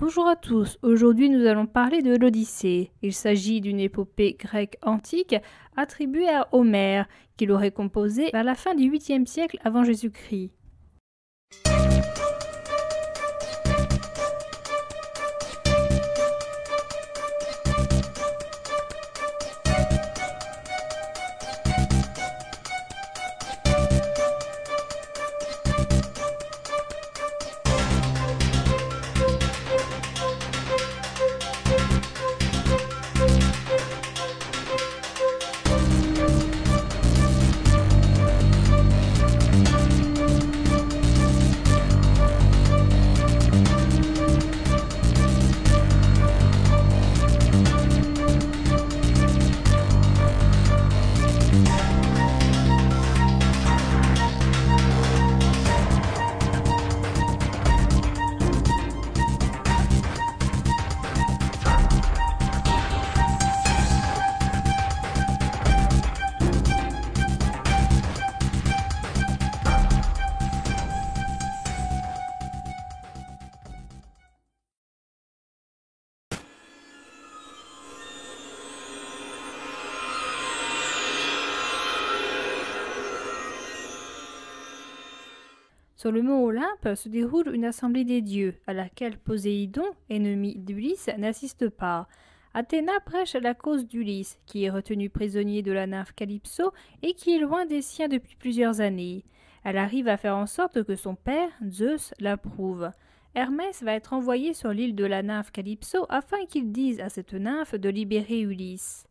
Bonjour à tous, aujourd'hui nous allons parler de l'Odyssée. Il s'agit d'une épopée grecque antique attribuée à Homère, qui l'aurait composée à la fin du 8e siècle avant Jésus-Christ. Sur le mont Olympe se déroule une assemblée des dieux, à laquelle Poséidon, ennemi d'Ulysse, n'assiste pas. Athéna prêche la cause d'Ulysse, qui est retenu prisonnier de la nymphe Calypso et qui est loin des siens depuis plusieurs années. Elle arrive à faire en sorte que son père, Zeus, l'approuve. Hermès va être envoyé sur l'île de la nymphe Calypso afin qu'il dise à cette nymphe de libérer Ulysse.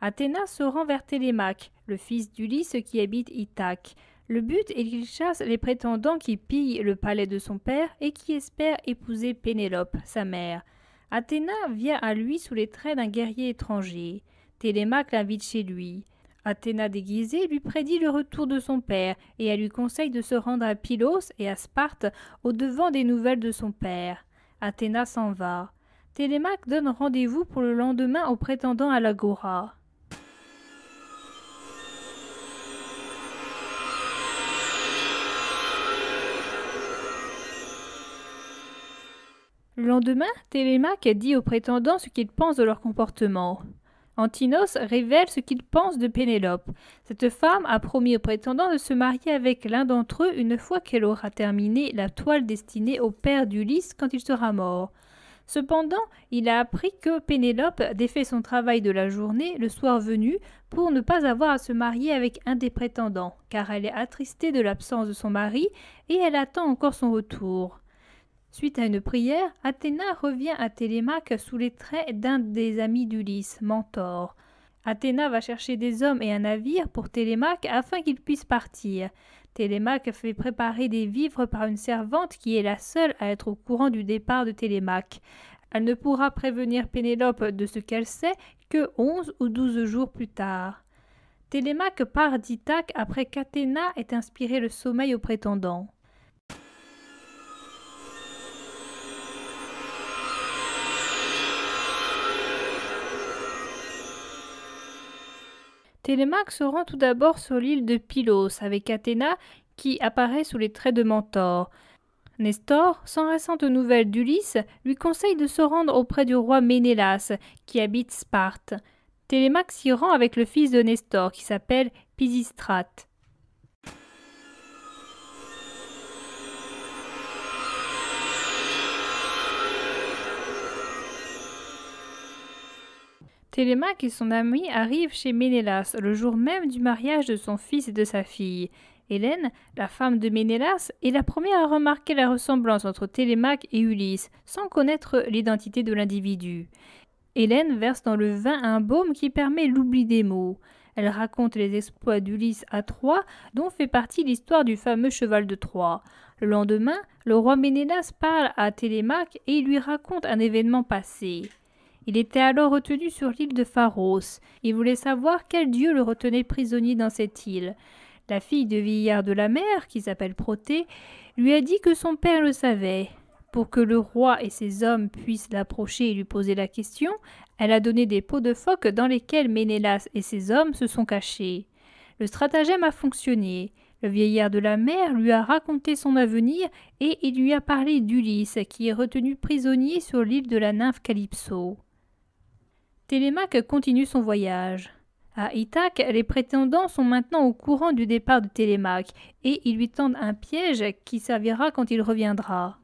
Athéna se rend vers Télémaque, le fils d'Ulysse qui habite Ithaque. Le but est qu'il chasse les prétendants qui pillent le palais de son père et qui espèrent épouser Pénélope, sa mère. Athéna vient à lui sous les traits d'un guerrier étranger. Télémaque l'invite chez lui. Athéna déguisée lui prédit le retour de son père et elle lui conseille de se rendre à Pylos et à Sparte au devant des nouvelles de son père. Athéna s'en va. Télémaque donne rendez-vous pour le lendemain aux prétendants à l'agora. Le lendemain, Télémaque dit aux prétendants ce qu'ils pensent de leur comportement. Antinos révèle ce qu'il pense de Pénélope. Cette femme a promis aux prétendants de se marier avec l'un d'entre eux une fois qu'elle aura terminé la toile destinée au père d'Ulysse quand il sera mort. Cependant, il a appris que Pénélope défait son travail de la journée le soir venu pour ne pas avoir à se marier avec un des prétendants, car elle est attristée de l'absence de son mari et elle attend encore son retour. Suite à une prière, Athéna revient à Télémaque sous les traits d'un des amis d'Ulysse, Mentor. Athéna va chercher des hommes et un navire pour Télémaque afin qu'il puisse partir. Télémaque fait préparer des vivres par une servante qui est la seule à être au courant du départ de Télémaque. Elle ne pourra prévenir Pénélope de ce qu'elle sait que onze ou douze jours plus tard. Télémaque part d'Ithaque après qu'Athéna ait inspiré le sommeil au prétendant. Télémaque se rend tout d'abord sur l'île de Pylos avec Athéna qui apparaît sous les traits de Mentor. Nestor, sans récente nouvelles d'Ulysse, lui conseille de se rendre auprès du roi Ménélas, qui habite Sparte. Télémax s'y rend avec le fils de Nestor, qui s'appelle Pisistrate. Télémaque et son ami arrivent chez Ménélas le jour même du mariage de son fils et de sa fille. Hélène, la femme de Ménélas, est la première à remarquer la ressemblance entre Télémaque et Ulysse, sans connaître l'identité de l'individu. Hélène verse dans le vin un baume qui permet l'oubli des mots. Elle raconte les exploits d'Ulysse à Troie, dont fait partie l'histoire du fameux cheval de Troie. Le lendemain, le roi Ménélas parle à Télémaque et il lui raconte un événement passé. Il était alors retenu sur l'île de Pharos. Il voulait savoir quel dieu le retenait prisonnier dans cette île. La fille de vieillard de la mer, qui s'appelle Protée, lui a dit que son père le savait. Pour que le roi et ses hommes puissent l'approcher et lui poser la question, elle a donné des pots de phoque dans lesquels Ménélas et ses hommes se sont cachés. Le stratagème a fonctionné. Le vieillard de la mer lui a raconté son avenir et il lui a parlé d'Ulysse qui est retenu prisonnier sur l'île de la nymphe Calypso. Télémaque continue son voyage. À Ithaque, les prétendants sont maintenant au courant du départ de Télémaque, et ils lui tendent un piège qui servira quand il reviendra.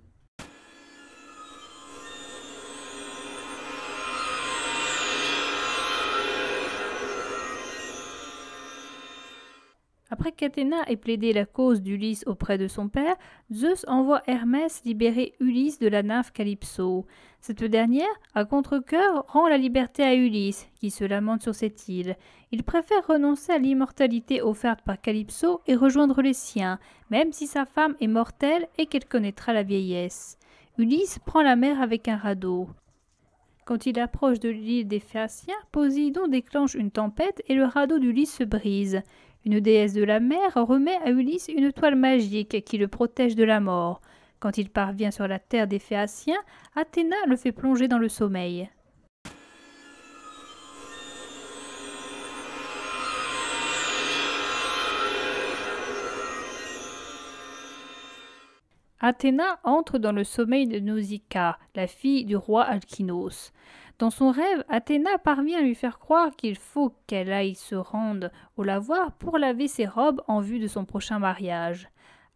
Après qu'Athéna ait plaidé la cause d'Ulysse auprès de son père, Zeus envoie Hermès libérer Ulysse de la nymphe Calypso. Cette dernière, à contre coeur rend la liberté à Ulysse, qui se lamente sur cette île. Il préfère renoncer à l'immortalité offerte par Calypso et rejoindre les siens, même si sa femme est mortelle et qu'elle connaîtra la vieillesse. Ulysse prend la mer avec un radeau. Quand il approche de l'île des Phéaciens, Posidon déclenche une tempête et le radeau d'Ulysse se brise. Une déesse de la mer remet à Ulysse une toile magique qui le protège de la mort. Quand il parvient sur la terre des Phéaciens, Athéna le fait plonger dans le sommeil. Athéna entre dans le sommeil de Nausicaa, la fille du roi Alkinos. Dans son rêve, Athéna parvient à lui faire croire qu'il faut qu'elle aille se rendre au lavoir pour laver ses robes en vue de son prochain mariage.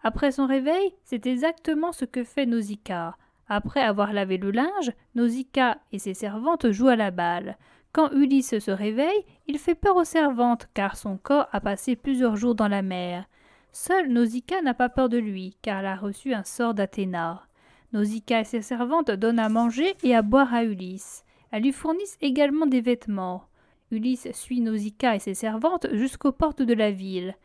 Après son réveil, c'est exactement ce que fait Nausicaa. Après avoir lavé le linge, Nausicaa et ses servantes jouent à la balle. Quand Ulysse se réveille, il fait peur aux servantes car son corps a passé plusieurs jours dans la mer. Seule Nausicaa n'a pas peur de lui, car elle a reçu un sort d'Athéna. Nausicaa et ses servantes donnent à manger et à boire à Ulysse. Elles lui fournissent également des vêtements. Ulysse suit Nausicaa et ses servantes jusqu'aux portes de la ville.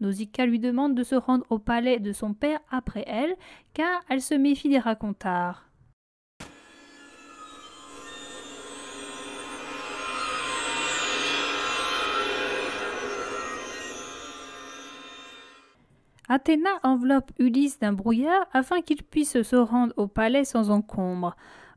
Nausicaa lui demande de se rendre au palais de son père après elle, car elle se méfie des racontars. Athéna enveloppe Ulysse d'un brouillard afin qu'il puisse se rendre au palais sans encombre.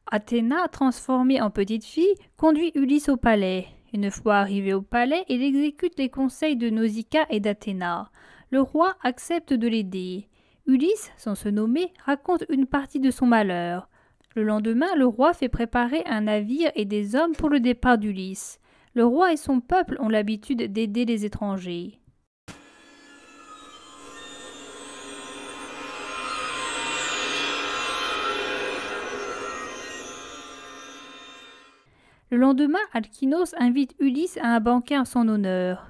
Athéna, transformée en petite fille, conduit Ulysse au palais. Une fois arrivé au palais, il exécute les conseils de Nausicaa et d'Athéna. Le roi accepte de l'aider. Ulysse, sans se nommer, raconte une partie de son malheur. Le lendemain, le roi fait préparer un navire et des hommes pour le départ d'Ulysse. Le roi et son peuple ont l'habitude d'aider les étrangers. Le lendemain, Alkinos invite Ulysse à un banquet en son honneur.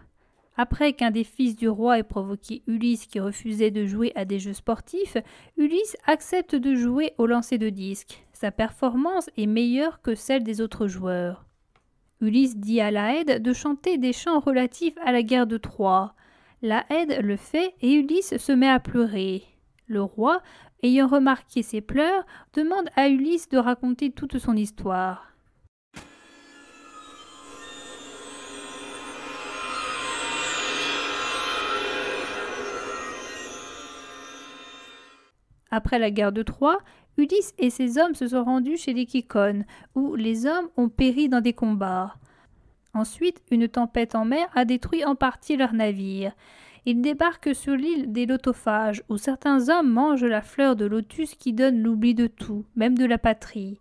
Après qu'un des fils du roi ait provoqué Ulysse qui refusait de jouer à des jeux sportifs, Ulysse accepte de jouer au lancer de disques. Sa performance est meilleure que celle des autres joueurs. Ulysse dit à Laède de chanter des chants relatifs à la guerre de Troie. Laède le fait et Ulysse se met à pleurer. Le roi, ayant remarqué ses pleurs, demande à Ulysse de raconter toute son histoire. Après la guerre de Troie, Ulysse et ses hommes se sont rendus chez les Kikones, où les hommes ont péri dans des combats. Ensuite, une tempête en mer a détruit en partie leurs navires. Ils débarquent sur l'île des Lotophages, où certains hommes mangent la fleur de lotus qui donne l'oubli de tout, même de la patrie.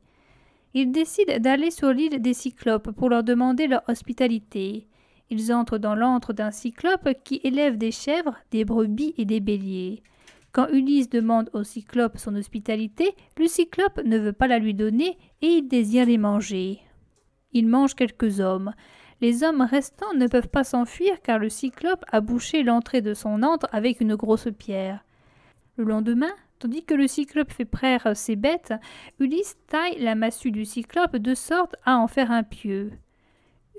Ils décident d'aller sur l'île des Cyclopes pour leur demander leur hospitalité. Ils entrent dans l'antre d'un cyclope qui élève des chèvres, des brebis et des béliers. Quand Ulysse demande au cyclope son hospitalité, le cyclope ne veut pas la lui donner et il désire les manger. Il mange quelques hommes. Les hommes restants ne peuvent pas s'enfuir car le cyclope a bouché l'entrée de son antre avec une grosse pierre. Le lendemain, tandis que le cyclope fait praire ses bêtes, Ulysse taille la massue du cyclope de sorte à en faire un pieu.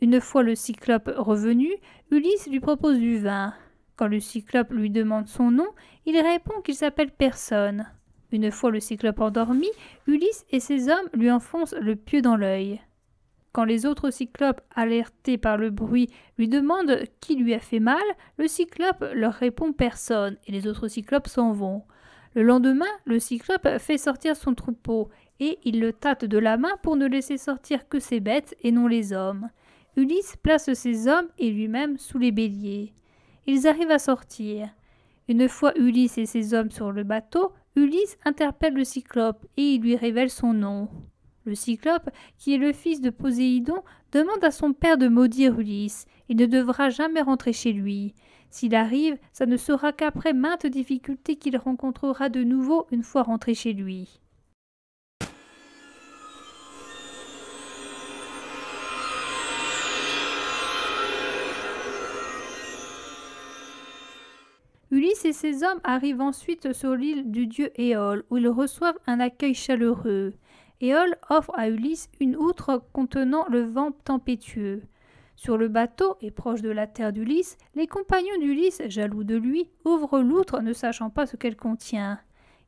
Une fois le cyclope revenu, Ulysse lui propose du vin. Quand le cyclope lui demande son nom, il répond qu'il s'appelle personne. Une fois le cyclope endormi, Ulysse et ses hommes lui enfoncent le pieu dans l'œil. Quand les autres cyclopes, alertés par le bruit, lui demandent qui lui a fait mal, le cyclope leur répond personne et les autres cyclopes s'en vont. Le lendemain, le cyclope fait sortir son troupeau et il le tâte de la main pour ne laisser sortir que ses bêtes et non les hommes. Ulysse place ses hommes et lui-même sous les béliers. Ils arrivent à sortir. Une fois Ulysse et ses hommes sur le bateau, Ulysse interpelle le Cyclope et il lui révèle son nom. Le Cyclope, qui est le fils de Poséidon, demande à son père de maudire Ulysse. Il ne devra jamais rentrer chez lui. S'il arrive, ça ne sera qu'après maintes difficultés qu'il rencontrera de nouveau une fois rentré chez lui. Ulysse et ses hommes arrivent ensuite sur l'île du dieu Éole, où ils reçoivent un accueil chaleureux. Éole offre à Ulysse une outre contenant le vent tempétueux. Sur le bateau et proche de la terre d'Ulysse, les compagnons d'Ulysse, jaloux de lui, ouvrent l'outre ne sachant pas ce qu'elle contient.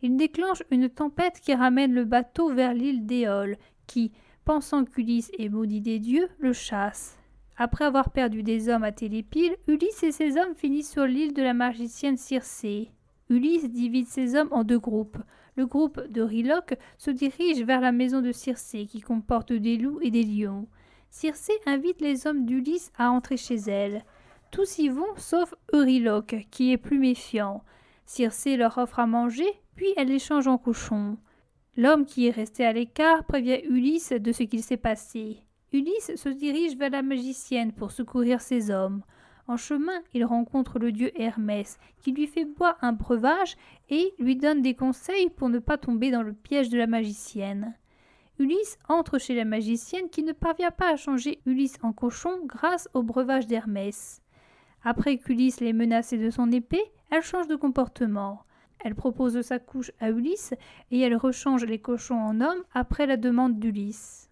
Ils déclenchent une tempête qui ramène le bateau vers l'île d'Éole, qui, pensant qu'Ulysse est maudit des dieux, le chasse. Après avoir perdu des hommes à Télépile, Ulysse et ses hommes finissent sur l'île de la magicienne Circé. Ulysse divise ses hommes en deux groupes. Le groupe de se dirige vers la maison de Circé, qui comporte des loups et des lions. Circé invite les hommes d'Ulysse à entrer chez elle. Tous y vont sauf Euryloque, qui est plus méfiant. Circé leur offre à manger, puis elle les change en cochons. L'homme qui est resté à l'écart prévient Ulysse de ce qu'il s'est passé. Ulysse se dirige vers la magicienne pour secourir ses hommes. En chemin, il rencontre le dieu Hermès, qui lui fait boire un breuvage et lui donne des conseils pour ne pas tomber dans le piège de la magicienne. Ulysse entre chez la magicienne qui ne parvient pas à changer Ulysse en cochon grâce au breuvage d'Hermès. Après qu'Ulysse l'ait et de son épée, elle change de comportement. Elle propose sa couche à Ulysse et elle rechange les cochons en hommes après la demande d'Ulysse.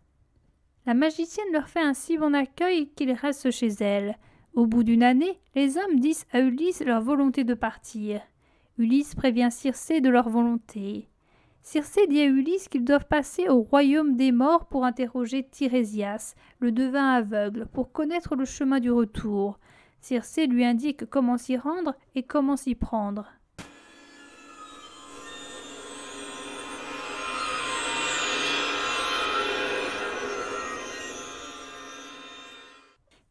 La magicienne leur fait un si bon accueil qu'ils restent chez elle. Au bout d'une année, les hommes disent à Ulysse leur volonté de partir. Ulysse prévient Circé de leur volonté. Circé dit à Ulysse qu'ils doivent passer au royaume des morts pour interroger Tirésias, le devin aveugle, pour connaître le chemin du retour. Circé lui indique comment s'y rendre et comment s'y prendre.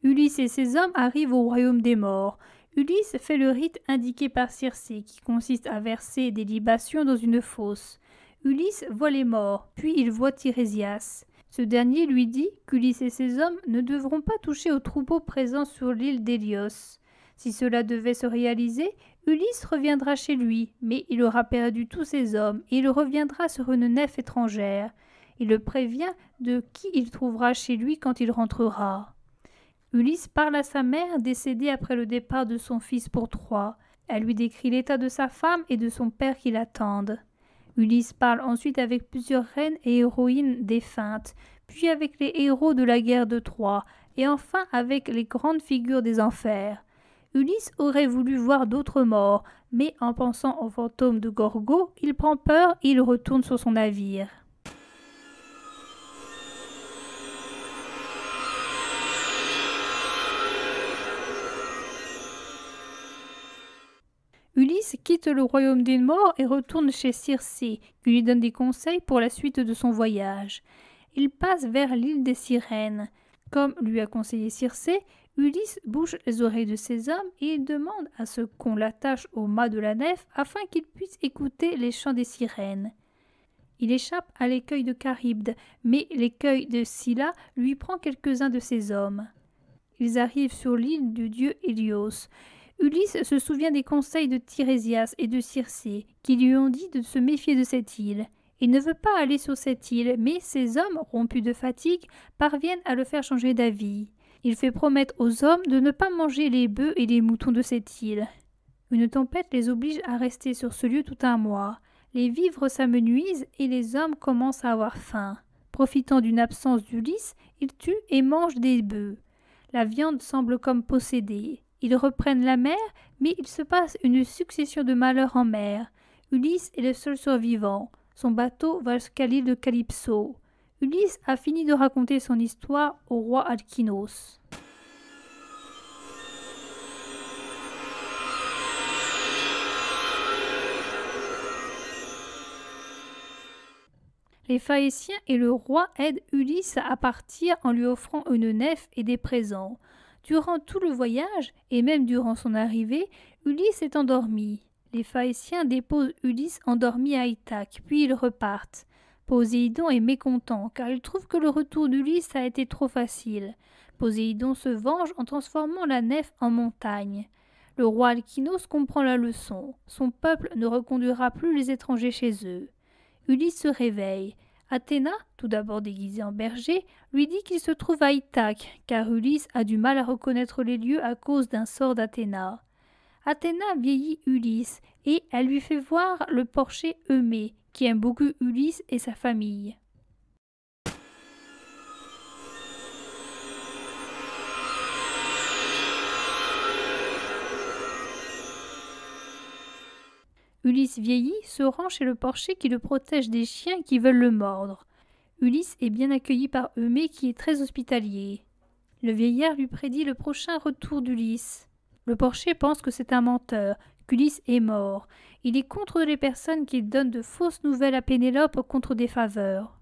Ulysse et ses hommes arrivent au royaume des morts. Ulysse fait le rite indiqué par Circé, qui consiste à verser des libations dans une fosse. Ulysse voit les morts, puis il voit Tirésias. Ce dernier lui dit qu'Ulysse et ses hommes ne devront pas toucher aux troupeaux présents sur l'île d'Hélios. Si cela devait se réaliser, Ulysse reviendra chez lui, mais il aura perdu tous ses hommes et il reviendra sur une nef étrangère. Il le prévient de qui il trouvera chez lui quand il rentrera. Ulysse parle à sa mère, décédée après le départ de son fils pour Troie. Elle lui décrit l'état de sa femme et de son père qui l'attendent. Ulysse parle ensuite avec plusieurs reines et héroïnes défuntes, puis avec les héros de la guerre de Troie, et enfin avec les grandes figures des enfers. Ulysse aurait voulu voir d'autres morts, mais en pensant au fantôme de Gorgo, il prend peur et il retourne sur son navire. Ulysse quitte le royaume des morts et retourne chez Circé, qui lui donne des conseils pour la suite de son voyage. Il passe vers l'île des sirènes. Comme lui a conseillé Circé, Ulysse bouche les oreilles de ses hommes et demande à ce qu'on l'attache au mât de la nef afin qu'il puisse écouter les chants des sirènes. Il échappe à l'écueil de Charybde, mais l'écueil de Scylla lui prend quelques-uns de ses hommes. Ils arrivent sur l'île du dieu Hélios. Ulysse se souvient des conseils de Tirésias et de Circé, qui lui ont dit de se méfier de cette île. Il ne veut pas aller sur cette île, mais ses hommes, rompus de fatigue, parviennent à le faire changer d'avis. Il fait promettre aux hommes de ne pas manger les bœufs et les moutons de cette île. Une tempête les oblige à rester sur ce lieu tout un mois. Les vivres s'amenuisent et les hommes commencent à avoir faim. Profitant d'une absence d'Ulysse, ils tuent et mangent des bœufs. La viande semble comme possédée. Ils reprennent la mer, mais il se passe une succession de malheurs en mer. Ulysse est le seul survivant. Son bateau va jusqu'à l'île de Calypso. Ulysse a fini de raconter son histoire au roi Alkinos. Les phaétiens et le roi aident Ulysse à partir en lui offrant une nef et des présents. Durant tout le voyage, et même durant son arrivée, Ulysse est endormi. Les Phaéciens déposent Ulysse endormi à Ithac, puis ils repartent. Poséidon est mécontent, car il trouve que le retour d'Ulysse a été trop facile. Poséidon se venge en transformant la nef en montagne. Le roi Alkinos comprend la leçon. Son peuple ne reconduira plus les étrangers chez eux. Ulysse se réveille. Athéna, tout d'abord déguisée en berger, lui dit qu'il se trouve à Ithaque, car Ulysse a du mal à reconnaître les lieux à cause d'un sort d'Athéna. Athéna vieillit Ulysse et elle lui fait voir le porcher Eumée, qui aime beaucoup Ulysse et sa famille. Ulysse vieilli se rend chez le porcher qui le protège des chiens qui veulent le mordre. Ulysse est bien accueilli par Eumée qui est très hospitalier. Le vieillard lui prédit le prochain retour d'Ulysse. Le porcher pense que c'est un menteur, qu'Ulysse est mort. Il est contre les personnes qui donnent de fausses nouvelles à Pénélope contre des faveurs.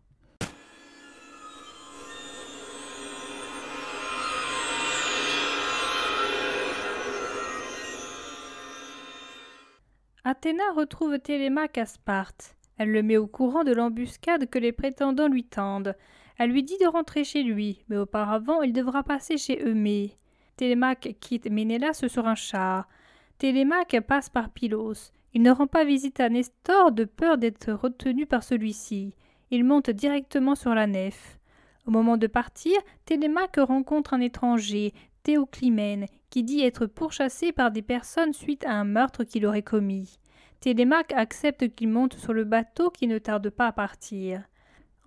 Athéna retrouve Télémaque à Sparte. Elle le met au courant de l'embuscade que les prétendants lui tendent. Elle lui dit de rentrer chez lui, mais auparavant il devra passer chez Eumée. Télémaque quitte Ménélas sur un char. Télémaque passe par Pylos. Il ne rend pas visite à Nestor de peur d'être retenu par celui-ci. Il monte directement sur la nef. Au moment de partir, Télémaque rencontre un étranger, Théoclimène, qui dit être pourchassé par des personnes suite à un meurtre qu'il aurait commis. Télémaque accepte qu'il monte sur le bateau qui ne tarde pas à partir.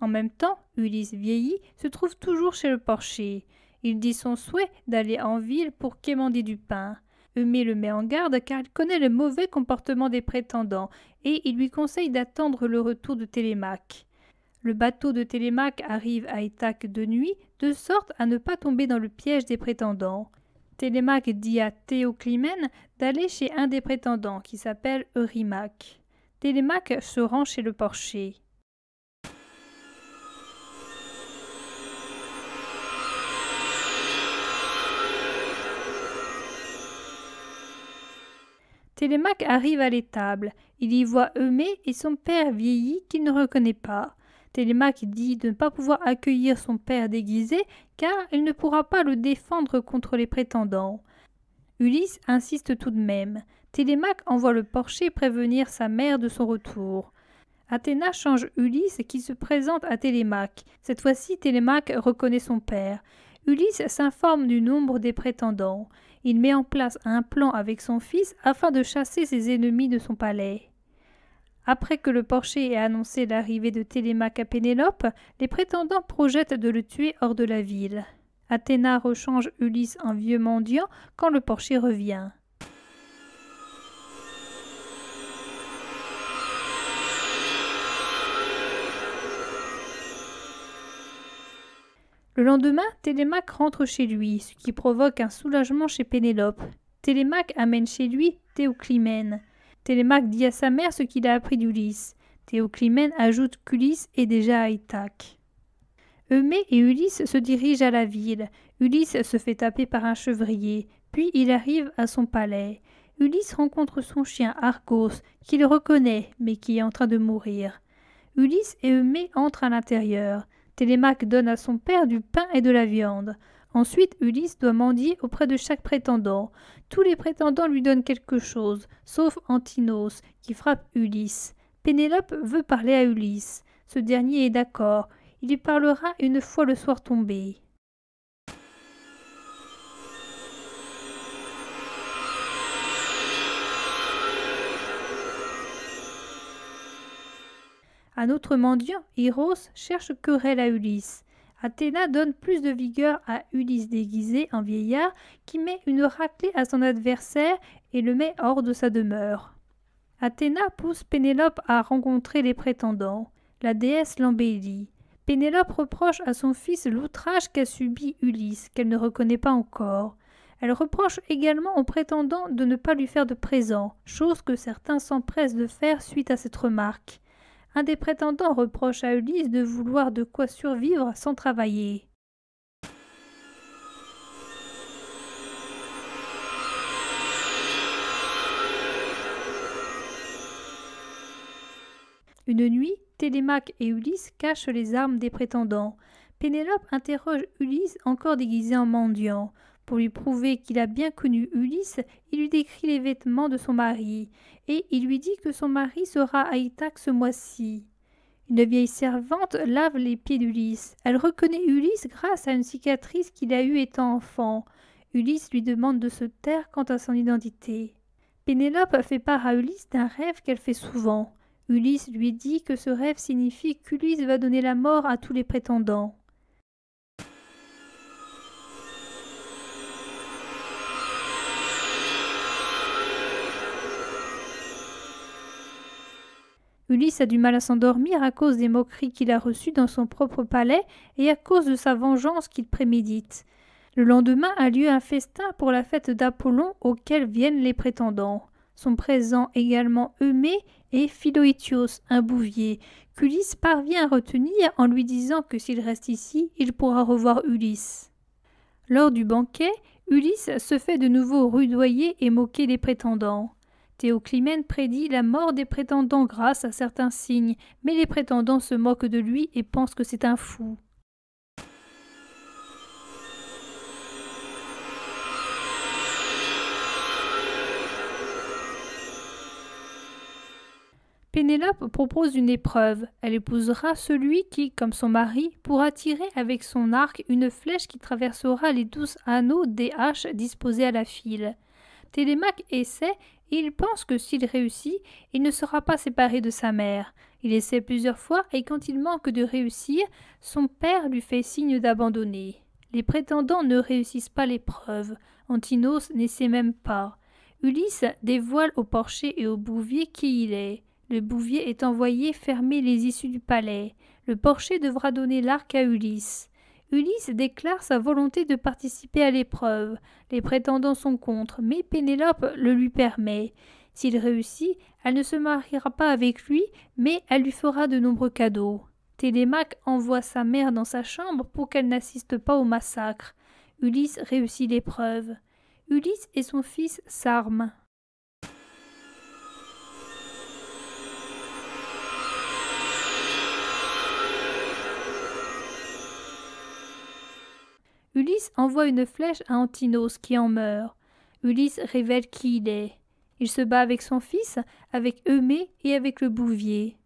En même temps, Ulysse vieilli se trouve toujours chez le porcher. Il dit son souhait d'aller en ville pour quémander du pain. Eumée le met en garde car il connaît le mauvais comportement des prétendants et il lui conseille d'attendre le retour de Télémaque. Le bateau de Télémaque arrive à Ithaque de nuit, de sorte à ne pas tomber dans le piège des prétendants. Télémaque dit à Théoclimène d'aller chez un des prétendants qui s'appelle Eurymaque. Télémaque se rend chez le porcher. Télémaque arrive à l'étable. Il y voit Eumée et son père vieilli qu'il ne reconnaît pas. Télémaque dit de ne pas pouvoir accueillir son père déguisé car il ne pourra pas le défendre contre les prétendants. Ulysse insiste tout de même. Télémaque envoie le porcher prévenir sa mère de son retour. Athéna change Ulysse qui se présente à Télémaque. Cette fois-ci, Télémaque reconnaît son père. Ulysse s'informe du nombre des prétendants. Il met en place un plan avec son fils afin de chasser ses ennemis de son palais. Après que le porcher ait annoncé l'arrivée de Télémaque à Pénélope, les prétendants projettent de le tuer hors de la ville. Athéna rechange Ulysse en vieux mendiant quand le porcher revient. Le lendemain, Télémaque rentre chez lui, ce qui provoque un soulagement chez Pénélope. Télémaque amène chez lui Théoclymène. Télémaque dit à sa mère ce qu'il a appris d'Ulysse. Théoclimène ajoute qu'Ulysse est déjà à Ithaque. Eumée et Ulysse se dirigent à la ville. Ulysse se fait taper par un chevrier, puis il arrive à son palais. Ulysse rencontre son chien Argos, qu'il reconnaît, mais qui est en train de mourir. Ulysse et Eumée entrent à l'intérieur. Télémaque donne à son père du pain et de la viande. Ensuite, Ulysse doit mendier auprès de chaque prétendant. Tous les prétendants lui donnent quelque chose, sauf Antinos, qui frappe Ulysse. Pénélope veut parler à Ulysse. Ce dernier est d'accord. Il lui parlera une fois le soir tombé. Un autre mendiant, Hiros, cherche querelle à Ulysse. Athéna donne plus de vigueur à Ulysse déguisé, un vieillard, qui met une raclée à son adversaire et le met hors de sa demeure. Athéna pousse Pénélope à rencontrer les prétendants. La déesse l'embellit. Pénélope reproche à son fils l'outrage qu'a subi Ulysse, qu'elle ne reconnaît pas encore. Elle reproche également aux prétendants de ne pas lui faire de présent, chose que certains s'empressent de faire suite à cette remarque un des prétendants reproche à Ulysse de vouloir de quoi survivre sans travailler. Une nuit, Télémaque et Ulysse cachent les armes des prétendants. Pénélope interroge Ulysse encore déguisé en mendiant. Pour lui prouver qu'il a bien connu Ulysse, il lui décrit les vêtements de son mari, et il lui dit que son mari sera à Ithaque ce mois-ci. Une vieille servante lave les pieds d'Ulysse. Elle reconnaît Ulysse grâce à une cicatrice qu'il a eue étant enfant. Ulysse lui demande de se taire quant à son identité. Pénélope fait part à Ulysse d'un rêve qu'elle fait souvent. Ulysse lui dit que ce rêve signifie qu'Ulysse va donner la mort à tous les prétendants. Ulysse a du mal à s'endormir à cause des moqueries qu'il a reçues dans son propre palais et à cause de sa vengeance qu'il prémédite. Le lendemain a lieu un festin pour la fête d'Apollon auquel viennent les prétendants. Sont présents également Eumée et Philoétios, un bouvier, qu'Ulysse parvient à retenir en lui disant que s'il reste ici, il pourra revoir Ulysse. Lors du banquet, Ulysse se fait de nouveau rudoyer et moquer des prétendants. Théoclimène prédit la mort des prétendants grâce à certains signes, mais les prétendants se moquent de lui et pensent que c'est un fou. Pénélope propose une épreuve. Elle épousera celui qui, comme son mari, pourra tirer avec son arc une flèche qui traversera les douze anneaux des haches disposées à la file. Télémaque essaie et il pense que s'il réussit, il ne sera pas séparé de sa mère. Il essaie plusieurs fois et quand il manque de réussir, son père lui fait signe d'abandonner. Les prétendants ne réussissent pas l'épreuve. Antinos n'essaie même pas. Ulysse dévoile au porcher et au bouvier qui il est. Le bouvier est envoyé fermer les issues du palais. Le porcher devra donner l'arc à Ulysse. Ulysse déclare sa volonté de participer à l'épreuve. Les prétendants sont contre, mais Pénélope le lui permet. S'il réussit, elle ne se mariera pas avec lui, mais elle lui fera de nombreux cadeaux. Télémaque envoie sa mère dans sa chambre pour qu'elle n'assiste pas au massacre. Ulysse réussit l'épreuve. Ulysse et son fils s'arment. Ulysse envoie une flèche à Antinos qui en meurt. Ulysse révèle qui il est. Il se bat avec son fils, avec Eumée et avec le bouvier.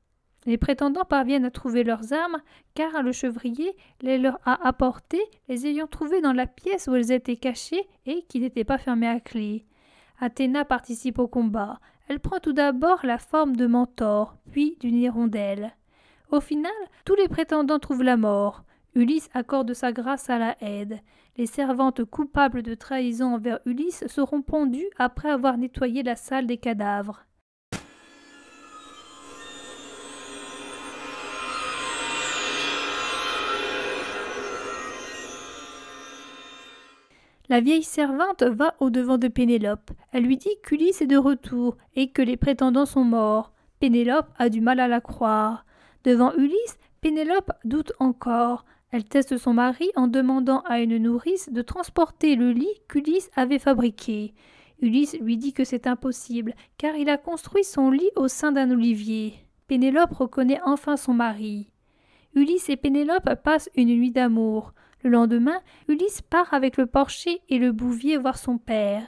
Les prétendants parviennent à trouver leurs armes, car le chevrier les leur a apportées, les ayant trouvées dans la pièce où elles étaient cachées et qui n'était pas fermée à clé. Athéna participe au combat. Elle prend tout d'abord la forme de Mentor, puis d'une hirondelle. Au final, tous les prétendants trouvent la mort. Ulysse accorde sa grâce à la aide. Les servantes coupables de trahison envers Ulysse seront pendues après avoir nettoyé la salle des cadavres. La vieille servante va au-devant de Pénélope. Elle lui dit qu'Ulysse est de retour et que les prétendants sont morts. Pénélope a du mal à la croire. Devant Ulysse, Pénélope doute encore. Elle teste son mari en demandant à une nourrice de transporter le lit qu'Ulysse avait fabriqué. Ulysse lui dit que c'est impossible, car il a construit son lit au sein d'un olivier. Pénélope reconnaît enfin son mari. Ulysse et Pénélope passent une nuit d'amour. Le lendemain, Ulysse part avec le porcher et le bouvier voir son père.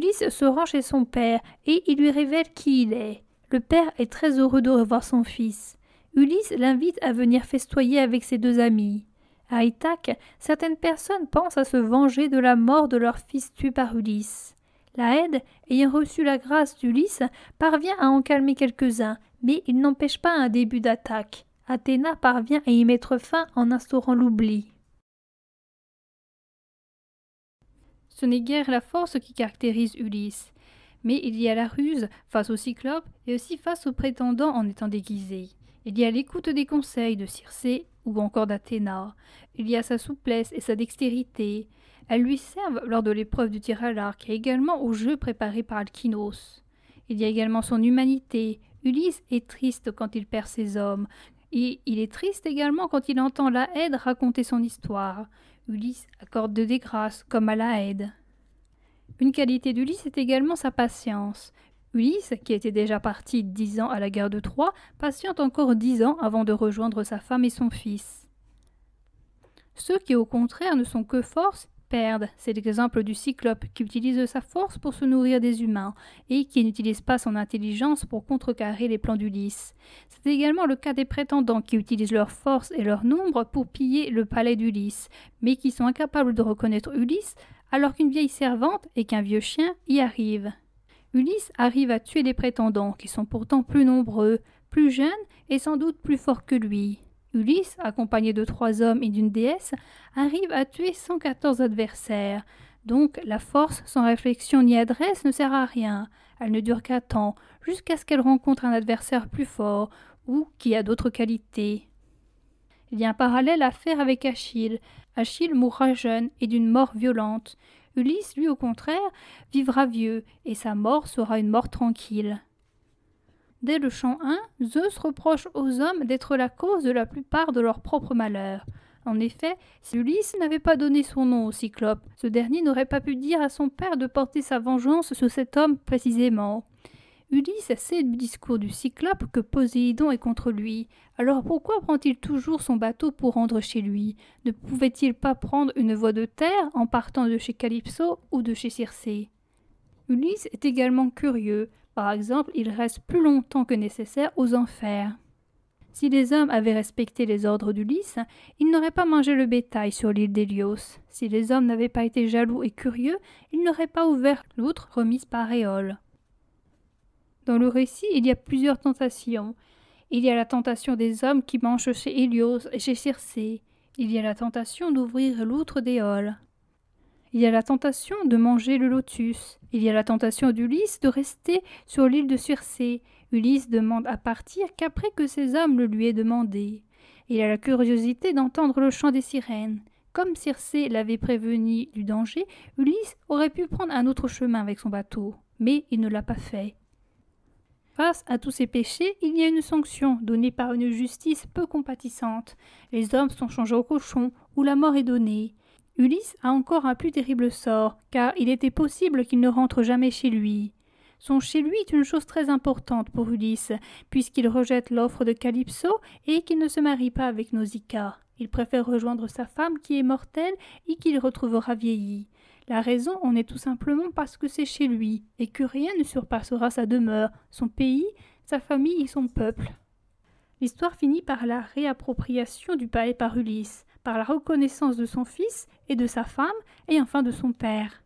Ulysse se rend chez son père et il lui révèle qui il est. Le père est très heureux de revoir son fils. Ulysse l'invite à venir festoyer avec ses deux amis. À Ithaque, certaines personnes pensent à se venger de la mort de leur fils tué par Ulysse. Laède, ayant reçu la grâce d'Ulysse, parvient à en calmer quelques-uns, mais il n'empêche pas un début d'attaque. Athéna parvient à y mettre fin en instaurant l'oubli. Ce n'est guère la force qui caractérise Ulysse, mais il y a la ruse face aux cyclope et aussi face aux prétendants en étant déguisé. Il y a l'écoute des conseils de Circé ou encore d'Athéna. Il y a sa souplesse et sa dextérité. Elles lui servent lors de l'épreuve du tir à l'arc et également au jeu préparé par Alkinos. Il y a également son humanité. Ulysse est triste quand il perd ses hommes, et il est triste également quand il entend la haine raconter son histoire. Ulysse accorde des grâces, comme à la aide. Une qualité d'Ulysse est également sa patience. Ulysse, qui était déjà parti dix ans à la guerre de Troie, patiente encore dix ans avant de rejoindre sa femme et son fils. Ceux qui, au contraire, ne sont que force c'est l'exemple du cyclope qui utilise sa force pour se nourrir des humains et qui n'utilise pas son intelligence pour contrecarrer les plans d'Ulysse. C'est également le cas des prétendants qui utilisent leur force et leur nombre pour piller le palais d'Ulysse, mais qui sont incapables de reconnaître Ulysse alors qu'une vieille servante et qu'un vieux chien y arrivent. Ulysse arrive à tuer les prétendants qui sont pourtant plus nombreux, plus jeunes et sans doute plus forts que lui. Ulysse, accompagné de trois hommes et d'une déesse, arrive à tuer 114 adversaires. Donc la force, sans réflexion ni adresse, ne sert à rien. Elle ne dure qu'à temps, jusqu'à ce qu'elle rencontre un adversaire plus fort, ou qui a d'autres qualités. Il y a un parallèle à faire avec Achille. Achille mourra jeune et d'une mort violente. Ulysse, lui, au contraire, vivra vieux, et sa mort sera une mort tranquille. Dès le chant 1, Zeus reproche aux hommes d'être la cause de la plupart de leurs propres malheurs. En effet, si Ulysse n'avait pas donné son nom au Cyclope, ce dernier n'aurait pas pu dire à son père de porter sa vengeance sur cet homme précisément. Ulysse sait du discours du Cyclope que Poséidon est contre lui. Alors pourquoi prend-il toujours son bateau pour rendre chez lui Ne pouvait-il pas prendre une voie de terre en partant de chez Calypso ou de chez Circé Ulysse est également curieux, par exemple il reste plus longtemps que nécessaire aux enfers. Si les hommes avaient respecté les ordres d'Ulysse, ils n'auraient pas mangé le bétail sur l'île d'Hélios. Si les hommes n'avaient pas été jaloux et curieux, ils n'auraient pas ouvert l'outre remise par Éole. Dans le récit, il y a plusieurs tentations. Il y a la tentation des hommes qui mangent chez Hélios et chez Circé. Il y a la tentation d'ouvrir l'outre d'Éole. Il y a la tentation de manger le lotus. Il y a la tentation d'Ulysse de rester sur l'île de Circé. Ulysse demande à partir qu'après que ses hommes le lui aient demandé. Il a la curiosité d'entendre le chant des sirènes. Comme Circé l'avait prévenu du danger, Ulysse aurait pu prendre un autre chemin avec son bateau, mais il ne l'a pas fait. Face à tous ces péchés, il y a une sanction donnée par une justice peu compatissante. Les hommes sont changés au cochons, où la mort est donnée. Ulysse a encore un plus terrible sort, car il était possible qu'il ne rentre jamais chez lui. Son chez lui est une chose très importante pour Ulysse, puisqu'il rejette l'offre de Calypso et qu'il ne se marie pas avec Nausicaa. Il préfère rejoindre sa femme qui est mortelle et qu'il retrouvera vieillie. La raison en est tout simplement parce que c'est chez lui, et que rien ne surpassera sa demeure, son pays, sa famille et son peuple. L'histoire finit par la réappropriation du palais par Ulysse la reconnaissance de son fils et de sa femme, et enfin de son père.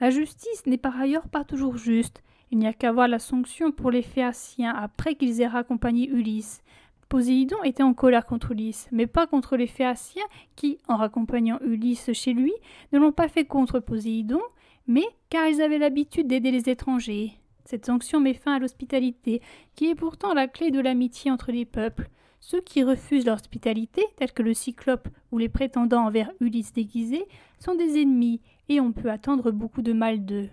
La justice n'est par ailleurs pas toujours juste. Il n'y a qu'à voir la sanction pour les Phéaciens après qu'ils aient raccompagné Ulysse. Poséidon était en colère contre Ulysse, mais pas contre les Phéaciens qui, en raccompagnant Ulysse chez lui, ne l'ont pas fait contre Poséidon, mais car ils avaient l'habitude d'aider les étrangers. Cette sanction met fin à l'hospitalité, qui est pourtant la clé de l'amitié entre les peuples. Ceux qui refusent l'hospitalité, tels que le cyclope ou les prétendants envers Ulysse déguisé, sont des ennemis et on peut attendre beaucoup de mal d'eux.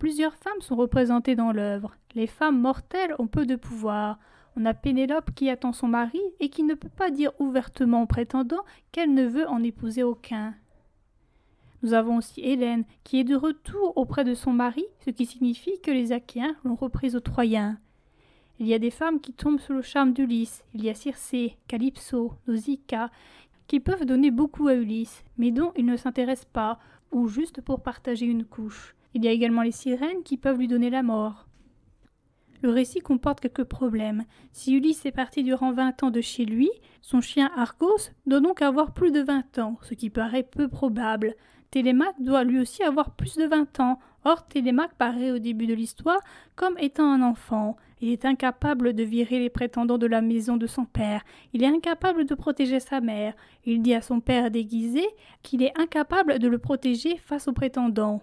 Plusieurs femmes sont représentées dans l'œuvre. Les femmes mortelles ont peu de pouvoir. On a Pénélope qui attend son mari et qui ne peut pas dire ouvertement aux prétendants qu'elle ne veut en épouser aucun. Nous avons aussi Hélène qui est de retour auprès de son mari, ce qui signifie que les Achéens l'ont reprise aux Troyens. Il y a des femmes qui tombent sous le charme d'Ulysse, il y a Circé, Calypso, Nausicaa, qui peuvent donner beaucoup à Ulysse, mais dont il ne s'intéresse pas, ou juste pour partager une couche. Il y a également les sirènes qui peuvent lui donner la mort. Le récit comporte quelques problèmes. Si Ulysse est parti durant 20 ans de chez lui, son chien Argos doit donc avoir plus de 20 ans, ce qui paraît peu probable. Télémaque doit lui aussi avoir plus de 20 ans, Or, Télémaque paraît au début de l'histoire comme étant un enfant. Il est incapable de virer les prétendants de la maison de son père. Il est incapable de protéger sa mère. Il dit à son père déguisé qu'il est incapable de le protéger face aux prétendants.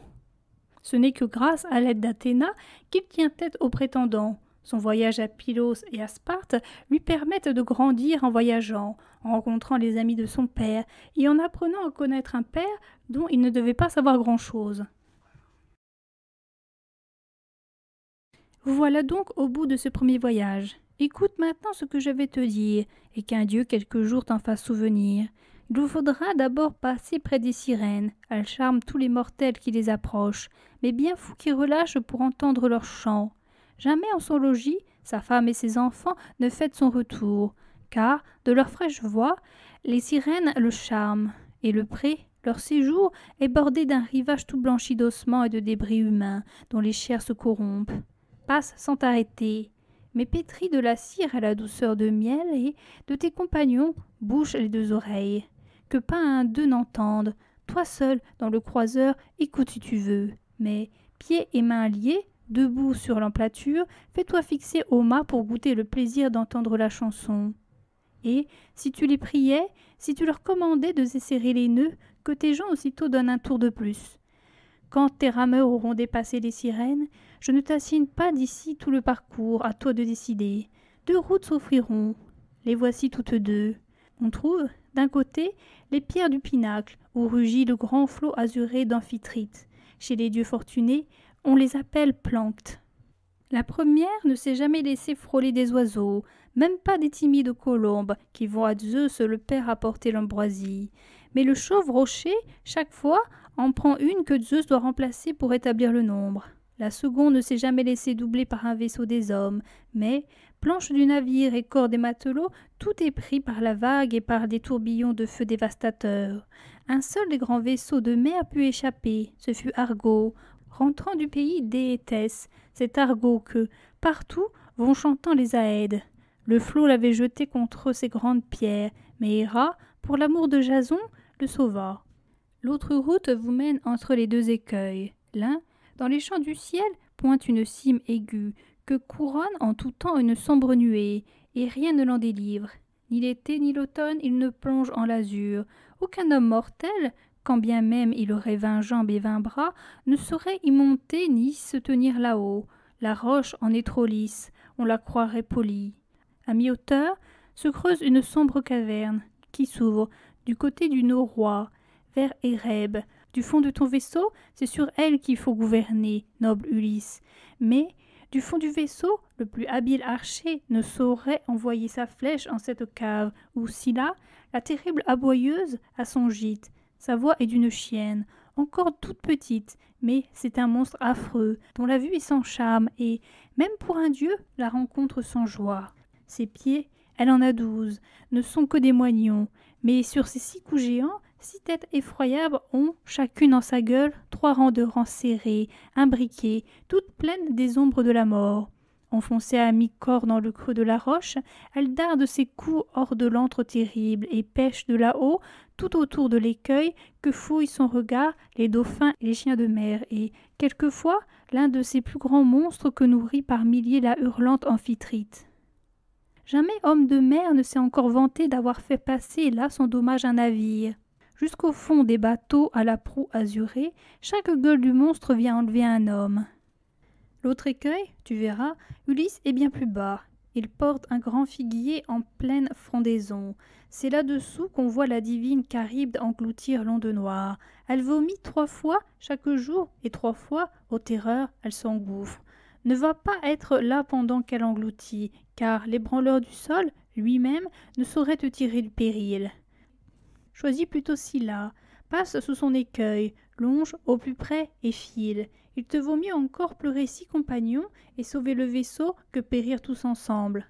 Ce n'est que grâce à l'aide d'Athéna qu'il tient tête aux prétendants. Son voyage à Pylos et à Sparte lui permettent de grandir en voyageant, en rencontrant les amis de son père et en apprenant à connaître un père dont il ne devait pas savoir grand-chose. voilà donc au bout de ce premier voyage. Écoute maintenant ce que je vais te dire, et qu'un dieu quelque jour t'en fasse souvenir. Il vous faudra d'abord passer près des sirènes. Elles charment tous les mortels qui les approchent, mais bien fous qui relâchent pour entendre leur chant. Jamais en son logis, sa femme et ses enfants ne fêtent son retour, car, de leur fraîche voix, les sirènes le charment, et le pré, leur séjour, est bordé d'un rivage tout blanchi d'ossements et de débris humains, dont les chairs se corrompent passe sans t'arrêter, mais pétris de la cire à la douceur de miel et de tes compagnons bouche les deux oreilles, que pas un d'eux n'entende. Toi seul dans le croiseur, écoute si tu veux, mais pieds et mains liés, debout sur l'emplature, fais-toi fixer au mât pour goûter le plaisir d'entendre la chanson. Et, si tu les priais, si tu leur commandais de desserrer les nœuds, que tes gens aussitôt donnent un tour de plus. Quand tes rameurs auront dépassé les sirènes, je ne t'assigne pas d'ici tout le parcours, à toi de décider. Deux routes s'offriront. Les voici toutes deux. On trouve, d'un côté, les pierres du pinacle, où rugit le grand flot azuré d'amphitrite. Chez les dieux fortunés, on les appelle planctes. La première ne s'est jamais laissée frôler des oiseaux, même pas des timides colombes qui vont à Zeus le père apporter l'ambroisie. Mais le chauve rocher, chaque fois, en prend une que Zeus doit remplacer pour établir le nombre. La seconde ne s'est jamais laissée doubler par un vaisseau des hommes, mais, planche du navire et corps des matelots, tout est pris par la vague et par des tourbillons de feu dévastateurs. Un seul des grands vaisseaux de mer pu échapper, ce fut Argo, rentrant du pays détesse cet Argo que, partout, vont chantant les Aèdes. Le flot l'avait jeté contre ses grandes pierres, mais Héra, pour l'amour de Jason, le sauva. L'autre route vous mène entre les deux écueils. L'un, dans les champs du ciel, pointe une cime aiguë, que couronne en tout temps une sombre nuée, et rien ne l'en délivre. Ni l'été ni l'automne il ne plonge en l'azur. Aucun homme mortel, quand bien même il aurait vingt jambes et vingt bras, ne saurait y monter ni se tenir là-haut. La roche en est trop lisse, on la croirait polie. À mi-hauteur se creuse une sombre caverne, qui s'ouvre du côté du roi vers Ereb, Du fond de ton vaisseau, c'est sur elle qu'il faut gouverner, noble Ulysse. Mais du fond du vaisseau, le plus habile archer ne saurait envoyer sa flèche en cette cave où, si là, la terrible aboyeuse a son gîte. Sa voix est d'une chienne, encore toute petite, mais c'est un monstre affreux, dont la vue est sans charme, et, même pour un dieu, la rencontre sans joie. Ses pieds, elle en a douze, ne sont que des moignons, mais sur ses six coups géants, Six têtes effroyables ont, chacune en sa gueule, trois rangs de rangs serrés, imbriqués, toutes pleines des ombres de la mort. Enfoncées à mi-corps dans le creux de la roche, elles dardent ses coups hors de l'antre terrible et pêche de là-haut, tout autour de l'écueil, que fouillent son regard les dauphins et les chiens de mer, et, quelquefois, l'un de ces plus grands monstres que nourrit par milliers la hurlante amphitrite. Jamais homme de mer ne s'est encore vanté d'avoir fait passer là son dommage un navire. Jusqu'au fond des bateaux à la proue azurée, chaque gueule du monstre vient enlever un homme. L'autre écueil, tu verras, Ulysse est bien plus bas. Il porte un grand figuier en pleine frondaison. C'est là-dessous qu'on voit la divine Charybde engloutir l'onde noire. Elle vomit trois fois chaque jour et trois fois, aux terreurs, elle s'engouffre. Ne va pas être là pendant qu'elle engloutit, car l'ébranleur du sol, lui-même, ne saurait te tirer du péril. Choisis plutôt Scylla, passe sous son écueil, longe au plus près et file. Il te vaut mieux encore pleurer six compagnons et sauver le vaisseau que périr tous ensemble.